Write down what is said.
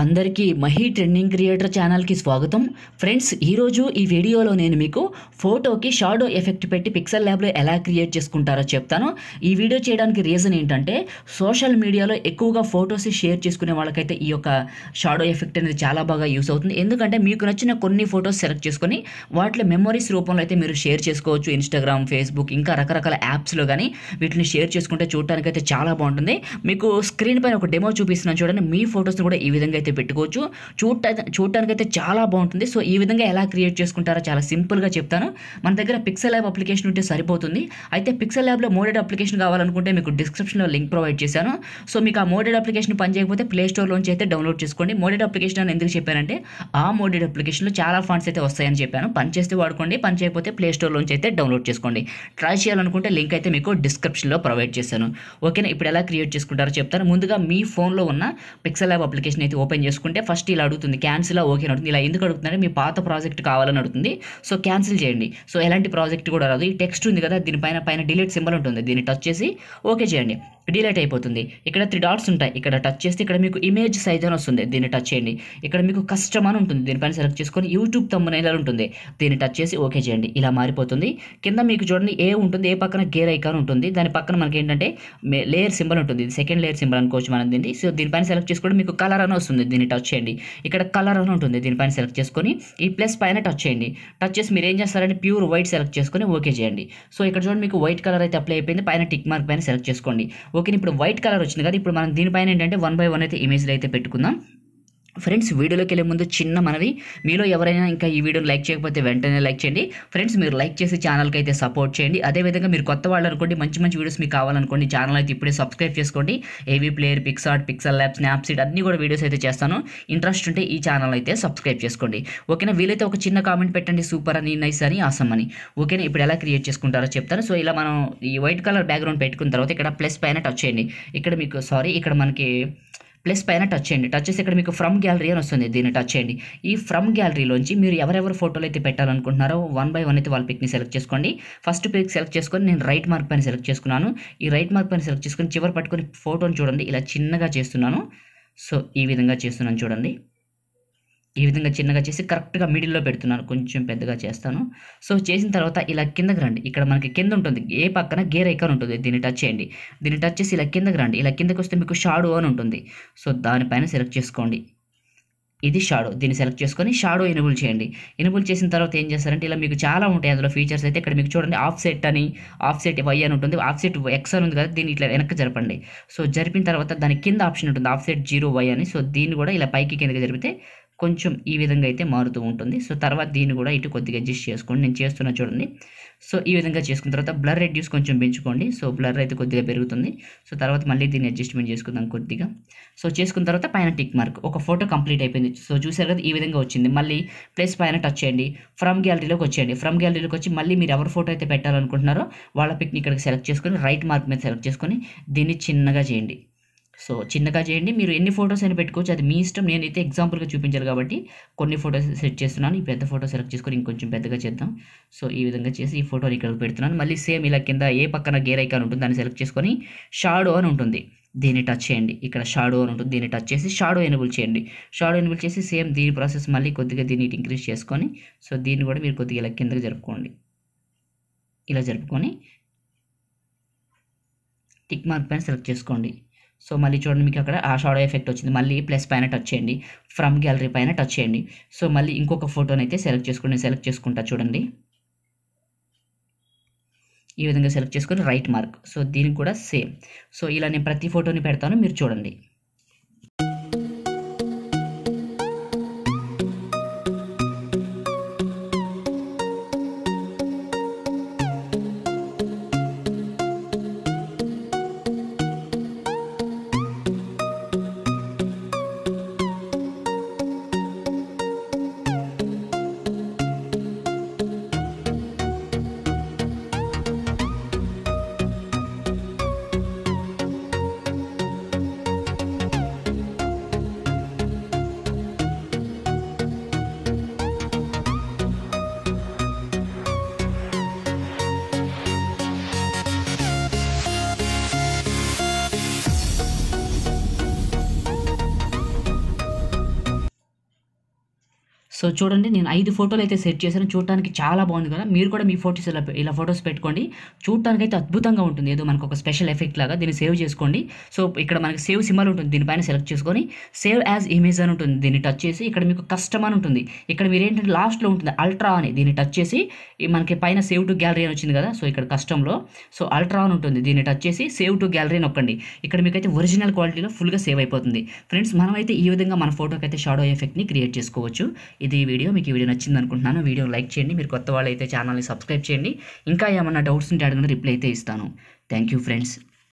అందరికీ Mahi trending creator ఛానల్కి స్వాగతం ఫ్రెండ్స్ ఈరోజు ఈ వీడియోలో నేను మీకు ఫోటోకి షాడో ఎఫెక్ట్ పెట్టి పిక్సెల్ ల్యాబ్లో ఎలా క్రియేట్ చేసుకుంటారో చెప్తాను ఈ వీడియో చేయడానికి రీజన్ ఏంటంటే సోషల్ మీడియాలో ఎక్కువగా ఫొటోస్ షేర్ చేసుకునే వాళ్ళకైతే ఈ యొక్క షాడో ఎఫెక్ట్ అనేది చాలా బాగా యూస్ అవుతుంది ఎందుకంటే మీకు నచ్చిన కొన్ని ఫొటోస్ సెలెక్ట్ చేసుకొని వాటిలో మెమరీస్ రూపంలో అయితే మీరు షేర్ చేసుకోవచ్చు ఇన్స్టాగ్రామ్ ఫేస్బుక్ ఇంకా రకరకాల యాప్స్లో కానీ వీటిని షేర్ చేసుకుంటే చూడటానికి అయితే చాలా బాగుంటుంది మీకు స్క్రీన్ పైన ఒక డెమో చూపిస్తున్నాను చూడండి మీ ఫొటోస్ని కూడా ఈ విధంగా అయితే పెట్టుకోవచ్చు చూడటానికి చూడటానికైతే చాలా బాగుంటుంది సో ఈ విధంగా ఎలా క్రియేట్ చేసుకుంటారో చాలా సింపుల్గా చెప్తాను మన దగ్గర పిక్సెల్ ల్యాబ్ అప్లికేషన్ ఉంటే సరిపోతుంది అయితే పిక్సెల్ ల్యాబ్లో మోడెడ్ అప్లికేషన్ కావాలనుకుంటే మీకు డిస్క్రిప్షన్లో లింక్ ప్రొవైడ్ చేశాను సో మీకు ఆ మోడెడ్ అప్లికేషన్ పని చేయకపోతే ప్లే స్టోర్లోంచి అయితే డౌన్లోడ్ చేసుకోండి మోడెడ్ అప్లికేషన్ అని ఎందుకు చెప్పానంటే ఆ మోడెడ్ అప్లికేషన్లో చాలా ఫండ్స్ అయితే వస్తాయని చెప్పాను పని చేస్తే వాడుకోండి పని చేయకపోతే నుంచి అయితే డౌన్లోడ్ చేసుకోండి ట్రై చేయాలనుకుంటే లింక్ అయితే మీకు డిస్క్రిప్షన్లో ప్రొవైడ్ చేశాను ఓకేనా ఇప్పుడు ఎలా క్రియేట్ చేసుకుంటారో చెప్తాను ముందుగా మీ ఫోన్లో ఉన్న పిక్సెల్ ల్యాబ్ అప్లికేషన్ అయితే ఓపెన్ ఓపెన్ చేసుకుంటే ఫస్ట్ ఇలా అడుగుతుంది క్యాన్సిల్ ఓకే అడుగుతుంది ఇలా ఎందుకు అడుగుతుందంటే మీ పాత ప్రాజెక్ట్ కావాలని అడుగుతుంది సో క్యాన్సిల్ చేయండి సో ఎలాంటి ప్రాజెక్ట్ కూడా రాదు ఈ టెక్స్ట్ ఉంది కదా దీనిపైన పైన డిలీట్ సింబల్ ఉంటుంది దీన్ని టచ్ చేసి ఓకే చేయండి డిలీట్ అయిపోతుంది ఇక్కడ త్రీ డాట్స్ ఉంటాయి ఇక్కడ టచ్ చేస్తే ఇక్కడ మీకు ఇమేజ్ సైజ్ అని వస్తుంది దీన్ని టచ్ చేయండి ఇక్కడ మీకు కష్టం అని ఉంటుంది దీనిపైన సెలెక్ట్ చేసుకొని యూట్యూబ్ తమ్మునైనా ఉంటుంది దీన్ని టచ్ చేసి ఓకే చేయండి ఇలా మారిపోతుంది కింద మీకు చూడండి ఏ ఉంటుంది ఏ పక్కన గేర్ ఐకాన్ ఉంటుంది దాని పక్కన మనకి ఏంటంటే లేయర్ సింబల్ ఉంటుంది సెకండ్ లేయర్ సింబల్ అనుకోవచ్చు మనం దీన్ని సో దీనిపైన సెలెక్ట్ చేసుకోవడం మీకు కలర్ అని వస్తుంది ఉంటుంది దీన్ని టచ్ చేయండి ఇక్కడ కలర్ అని ఉంటుంది దీనిపైన సెలెక్ట్ చేసుకొని ఈ ప్లస్ పైన టచ్ చేయండి టచ్ చేసి మీరు ఏం చేస్తారంటే ప్యూర్ వైట్ సెలెక్ట్ చేసుకొని ఓకే చేయండి సో ఇక్కడ చూడండి మీకు వైట్ కలర్ అయితే అప్లై అయిపోయింది పైన టిక్ మార్క్ పైన సెలెక్ట్ చేసుకోండి ఓకే ఇప్పుడు వైట్ కలర్ వచ్చింది కదా ఇప్పుడు మనం దీనిపైన ఏంటంటే వన్ బై వన్ అయితే ఇమేజ్లు అయితే పెట్టుకుందాం ఫ్రెండ్స్ వీడియోలోకి వెళ్ళే ముందు చిన్న మనవి మీలో ఎవరైనా ఇంకా ఈ వీడియోని లైక్ చేయకపోతే వెంటనే లైక్ చేయండి ఫ్రెండ్స్ మీరు లైక్ చేసి ఛానల్కి అయితే సపోర్ట్ చేయండి అదేవిధంగా మీరు కొత్త వాళ్ళు అనుకోండి మంచి మంచి వీడియోస్ మీకు కావాలనుకోండి ఛానల్ అయితే ఇప్పుడే సబ్స్క్రైబ్ చేసుకోండి AV player PicsArt pixel lab Snapseed అన్ని కూడా వీడియోస్ అయితే చేస్తాను ఇంట్రెస్ట్ ఉంటే ఈ ఛానల్ అయితే సబ్స్క్రైబ్ చేసుకోండి ఓకేనా వీలైతే ఒక చిన్న కామెంట్ పెట్టండి సూపర్ అని నైస్ అని ఆసమ్ అని ఓకేనా ఇప్పుడు ఎలా క్రియేట్ చేసుకుంటారో చెప్తాను సో ఇలా మనం ఈ వైట్ కలర్ బ్యాక్గ్రౌండ్ పెట్టుకున్న తర్వాత ఇక్కడ ప్లస్ పైన టచ్ చేయండి ఇక్కడ మీకు సారీ ఇక్కడ మనకి ప్లస్ పైన టచ్ చేయండి టచ్ చేసి ఇక్కడ మీకు ఫ్రమ్ గ్యాలరీ అని వస్తుంది దీన్ని టచ్ చేయండి ఈ ఫ్రమ్ గ్యాలరీలోంచి మీరు ఎవరెవరు ఫోటోలు అయితే పెట్టాలనుకుంటున్నారో వన్ బై వన్ అయితే వాళ్ళ పిక్ని సెలెక్ట్ చేసుకోండి ఫస్ట్ పిక్ సెలెక్ట్ చేసుకొని నేను రైట్ మార్క్ పైన సెలెక్ట్ చేసుకున్నాను ఈ రైట్ మార్క్ పైన సెలెక్ట్ చేసుకుని చివరి పట్టుకుని ఫోటోని చూడండి ఇలా చిన్నగా చేస్తున్నాను సో ఈ విధంగా చేస్తున్నాను చూడండి ఈ విధంగా చిన్నగా చేసి కరెక్ట్గా మిడిల్లో పెడుతున్నాను కొంచెం పెద్దగా చేస్తాను సో చేసిన తర్వాత ఇలా కిందకి రండి ఇక్కడ మనకి కింద ఉంటుంది ఏ పక్కన గేర్ ఐకాన్ ఉంటుంది దీన్ని టచ్ చేయండి దీన్ని టచ్ చేసి ఇలా కిందకి రండి ఇలా కిందకి వస్తే మీకు షాడో అని ఉంటుంది సో దానిపైన సెలెక్ట్ చేసుకోండి ఇది షాడో దీన్ని సెలెక్ట్ చేసుకొని షాడో ఎనుబుల్ చేయండి ఎనబుల్ చేసిన తర్వాత ఏం చేస్తారంటే ఇలా మీకు చాలా ఉంటాయి అందులో ఫీచర్స్ అయితే ఇక్కడ మీకు చూడండి ఆఫ్ సెట్ అని ఆఫ్ సెట్ వై అని ఉంటుంది ఆఫ్ సెట్ ఎక్స్ అని ఉంది కదా దీన్ని ఇట్లా వెనక్కి జరపండి సో జరిపిన తర్వాత దాని కింద ఆప్షన్ ఉంటుంది ఆఫ్ సెట్ జీరో వై అని సో దీన్ని కూడా ఇలా పైకి కిందకి జరిపితే కొంచెం ఈ విధంగా అయితే మారుతూ ఉంటుంది సో తర్వాత దీన్ని కూడా ఇటు కొద్దిగా అడ్జస్ట్ చేసుకోండి నేను చేస్తున్నా చూడండి సో ఈ విధంగా చేసుకున్న తర్వాత బ్లర్ రెడ్యూస్ కొంచెం పెంచుకోండి సో బ్లర్ అయితే కొద్దిగా పెరుగుతుంది సో తర్వాత మళ్ళీ దీన్ని అడ్జస్ట్మెంట్ చేసుకుందాం కొద్దిగా సో చేసుకున్న తర్వాత పైన టిక్ మార్క్ ఒక ఫోటో కంప్లీట్ అయిపోయింది సో చూసారు కదా ఈ విధంగా వచ్చింది మళ్ళీ ప్లస్ పైన టచ్ చేయండి ఫ్రమ్ గ్యాలరీలోకి వచ్చేయండి ఫ్రమ్ గ్యాలరీలోకి వచ్చి మళ్ళీ మీరు ఎవరు ఫోటో అయితే పెట్టాలనుకుంటున్నారో వాళ్ళ పిక్ని ఇక్కడికి సెలెక్ట్ చేసుకొని రైట్ మార్క్ మీద సెలెక్ట్ చేసుకొని దీన్ని చిన్నగా చేయండి సో చిన్నగా చేయండి మీరు ఎన్ని ఫొటోస్ అయినా పెట్టుకోవచ్చు అది మీ ఇష్టం నేనైతే ఎగ్జాంపుల్గా చూపించాలి కాబట్టి కొన్ని ఫొటోస్ సెట్ చేస్తున్నాను ఈ పెద్ద ఫోటో సెలెక్ట్ చేసుకొని ఇంకొంచెం పెద్దగా చేద్దాం సో ఈ విధంగా చేసి ఈ ఫోటోని ఇక్కడ పెడుతున్నాను మళ్ళీ సేమ్ ఇలా కింద ఏ పక్కన గేర్ ఐకాన్ ఉంటుంది దాన్ని సెలెక్ట్ చేసుకొని షాడో అని ఉంటుంది దీన్ని టచ్ చేయండి ఇక్కడ షాడో అని ఉంటుంది దీన్ని టచ్ చేసి షాడో ఎనబుల్ చేయండి షాడో ఎనబుల్ చేసి సేమ్ దీని ప్రాసెస్ మళ్ళీ కొద్దిగా దీన్ని ఇంక్రీజ్ చేసుకొని సో దీన్ని కూడా మీరు కొద్దిగా ఇలా కిందకి జరుపుకోండి ఇలా జరుపుకొని టిక్ మార్క్ పైన సెలెక్ట్ చేసుకోండి సో మళ్ళీ చూడండి మీకు అక్కడ ఆ షాడో ఎఫెక్ట్ వచ్చింది మళ్ళీ ప్లస్ పైన టచ్ చేయండి ఫ్రమ్ గ్యాలరీ పైన టచ్ చేయండి సో మళ్ళీ ఇంకొక ఫోటోని అయితే సెలెక్ట్ చేసుకోండి సెలెక్ట్ చేసుకుంటా చూడండి ఈ విధంగా సెలెక్ట్ చేసుకుని రైట్ మార్క్ సో దీనికి కూడా సేమ్ సో ఇలా నేను ప్రతి ఫోటోని పెడతాను మీరు చూడండి సో చూడండి నేను ఐదు ఫోటోలు అయితే సెట్ చేశాను చూడటానికి చాలా బాగుంది కదా మీరు కూడా మీ ఫోటోస్ ఇలా ఇలా ఫొటోస్ పెట్టుకోండి చూడటానికి అయితే అద్భుతంగా ఉంటుంది ఏదో మనకు ఒక స్పెషల్ ఎఫెక్ట్ లాగా దీన్ని సేవ్ చేసుకోండి సో ఇక్కడ మనకి సేవ్ సింబల్ ఉంటుంది దీనిపైన సెలెక్ట్ చేసుకొని సేవ్ యాజ్ ఇమేజ్ అని ఉంటుంది దీన్ని టచ్ చేసి ఇక్కడ మీకు కష్టం అని ఉంటుంది ఇక్కడ మీరు ఏంటంటే లాస్ట్లో ఉంటుంది అల్ట్రా అని దీన్ని టచ్ చేసి మనకి పైన సేవ్ టు గ్యాలరీ అని వచ్చింది కదా సో ఇక్కడ కష్టంలో సో అల్ట్రా అని ఉంటుంది దీన్ని టచ్ చేసి సేవ్ టు గ్యాలరీ నొక్కండి ఇక్కడ మీకైతే ఒరిజినల్ క్వాలిటీలో ఫుల్గా సేవ్ అయిపోతుంది ఫ్రెండ్స్ మనమైతే ఈ విధంగా మన ఫోటోకి అయితే షాడో ఎఫెక్ట్ని క్రియేట్ చేసుకోవచ్చు ఇది ఇది వీడియో మీకు ఈ వీడియో నచ్చింది అనుకుంటున్నాను వీడియో లైక్ చేయండి మీరు కొత్త వాళ్ళు అయితే ఛానల్ని సబ్స్క్రైబ్ చేయండి ఇంకా ఏమన్నా డౌట్స్ ఉంటే అడగండి రిప్లై అయితే ఇస్తాను థ్యాంక్ యూ ఫ్రెండ్స్